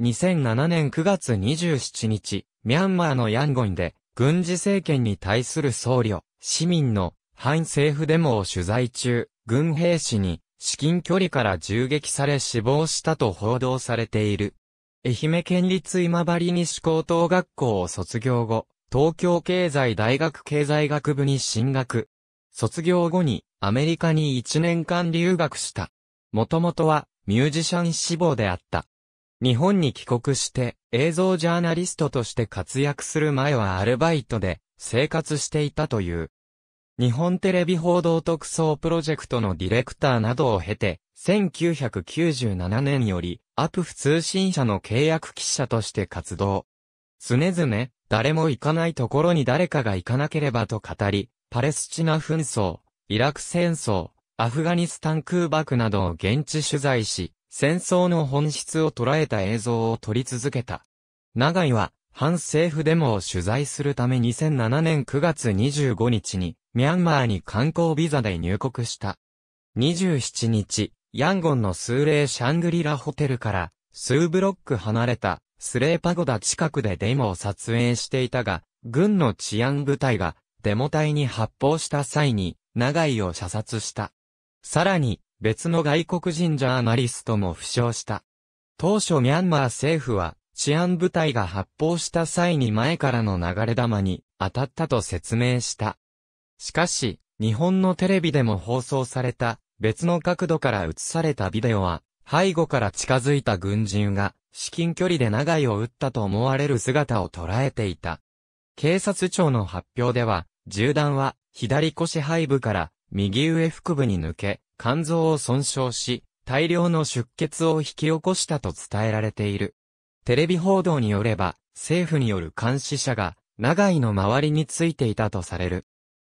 2007年9月27日、ミャンマーのヤンゴンで、軍事政権に対する僧侶、市民の反政府デモを取材中、軍兵士に至近距離から銃撃され死亡したと報道されている。愛媛県立今治西高等学校を卒業後、東京経済大学経済学部に進学。卒業後にアメリカに1年間留学した。もともとはミュージシャン志望であった。日本に帰国して映像ジャーナリストとして活躍する前はアルバイトで生活していたという。日本テレビ報道特捜プロジェクトのディレクターなどを経て、1997年よりアプフ通信社の契約記者として活動。常々、誰も行かないところに誰かが行かなければと語り、パレスチナ紛争、イラク戦争、アフガニスタン空爆などを現地取材し、戦争の本質を捉えた映像を撮り続けた。長井は、反政府デモを取材するため2007年9月25日に、ミャンマーに観光ビザで入国した。27日、ヤンゴンのスーレーシャングリラホテルから、数ブロック離れた、スレーパゴダ近くでデモを撮影していたが、軍の治安部隊が、デモ隊に発砲した際に、長井を射殺した。さらに、別の外国人ジャーナリストも負傷した。当初ミャンマー政府は治安部隊が発砲した際に前からの流れ弾に当たったと説明した。しかし、日本のテレビでも放送された別の角度から映されたビデオは背後から近づいた軍人が至近距離で長井を撃ったと思われる姿を捉えていた。警察庁の発表では、銃弾は左腰背部から右上腹部に抜け、肝臓を損傷し、大量の出血を引き起こしたと伝えられている。テレビ報道によれば、政府による監視者が、長井の周りについていたとされる。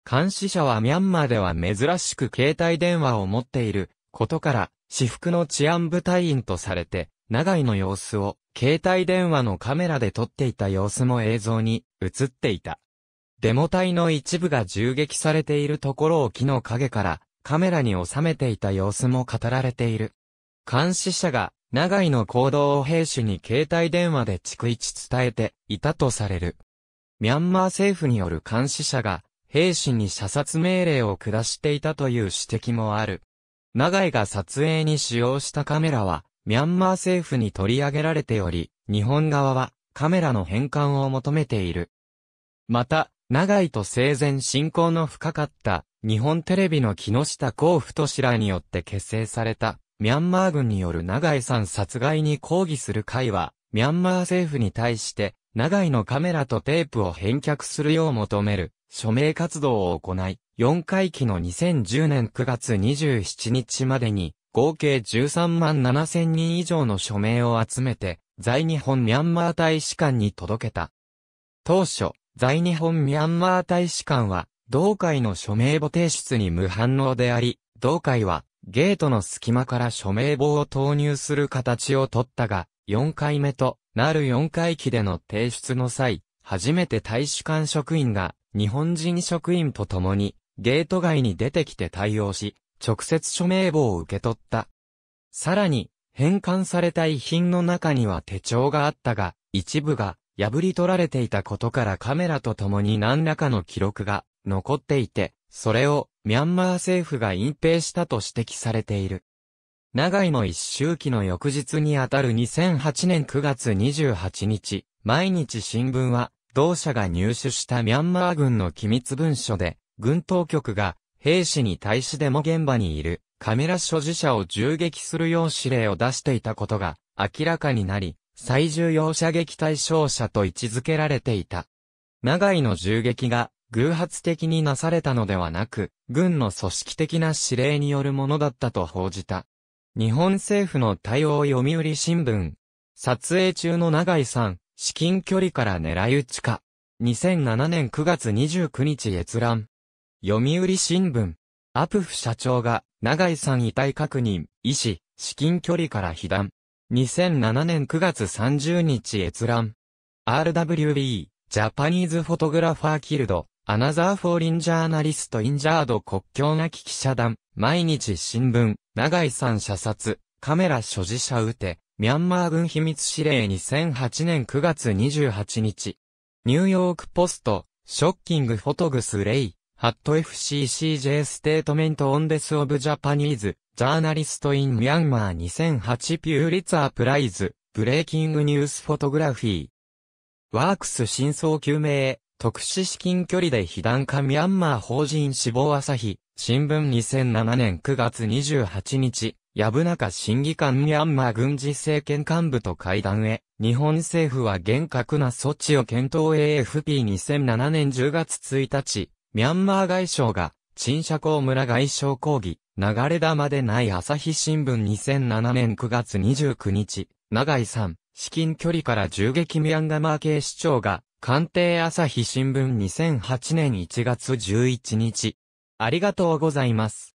監視者はミャンマーでは珍しく携帯電話を持っていることから、私服の治安部隊員とされて、長井の様子を携帯電話のカメラで撮っていた様子も映像に映っていた。デモ隊の一部が銃撃されているところを木の影からカメラに収めていた様子も語られている。監視者が、長井の行動を兵士に携帯電話で逐一伝えていたとされる。ミャンマー政府による監視者が、兵士に射殺命令を下していたという指摘もある。長井が撮影に使用したカメラは、ミャンマー政府に取り上げられており、日本側はカメラの返還を求めている。また、長井と生前信仰の深かった日本テレビの木下幸太氏らによって結成された、ミャンマー軍による長井さん殺害に抗議する会は、ミャンマー政府に対して、長井のカメラとテープを返却するよう求める、署名活動を行い、4回期の2010年9月27日までに、合計13万7千人以上の署名を集めて、在日本ミャンマー大使館に届けた。当初、在日本ミャンマー大使館は、同会の署名簿提出に無反応であり、同会は、ゲートの隙間から署名簿を投入する形をとったが、4回目となる4回期での提出の際、初めて大使館職員が、日本人職員と共に、ゲート外に出てきて対応し、直接署名簿を受け取った。さらに、返還された遺品の中には手帳があったが、一部が破り取られていたことからカメラと共に何らかの記録が残っていて、それをミャンマー政府が隠蔽したと指摘されている。長井の一周期の翌日にあたる2008年9月28日、毎日新聞は、同社が入手したミャンマー軍の機密文書で、軍当局が兵士に対しデモ現場にいるカメラ所持者を銃撃するよう指令を出していたことが明らかになり、最重要射撃対象者と位置づけられていた。長井の銃撃が偶発的になされたのではなく、軍の組織的な指令によるものだったと報じた。日本政府の対応読売新聞。撮影中の永井さん、至近距離から狙い撃ちか。2007年9月29日閲覧。読売新聞。アプフ社長が、永井さん遺体確認、医師、至近距離から被弾。2007年9月30日閲覧。RWB、ジャパニーズフォトグラファーキルド、アナザーフォーリンジャーナリストインジャード国境なき記者団、毎日新聞、長井さん射殺、カメラ所持者撃て、ミャンマー軍秘密指令2008年9月28日。ニューヨークポスト、ショッキングフォトグスレイ、ハット FCCJ ステートメントオンデスオブジャパニーズ、ジャーナリストインミャンマー2008ピューリツアープライズ、ブレイキングニュースフォトグラフィー。ワークス真相究明特殊資金距離で被弾化ミャンマー法人死亡朝日、新聞2007年9月28日、藪中審議官ミャンマー軍事政権幹部と会談へ、日本政府は厳格な措置を検討 AFP2007 年10月1日、ミャンマー外相が、陳謝公村外相抗議、流れ玉でない朝日新聞2007年9月29日、長井さん、至近距離から銃撃ミャンガマー系市長が、官邸朝日新聞2008年1月11日。ありがとうございます。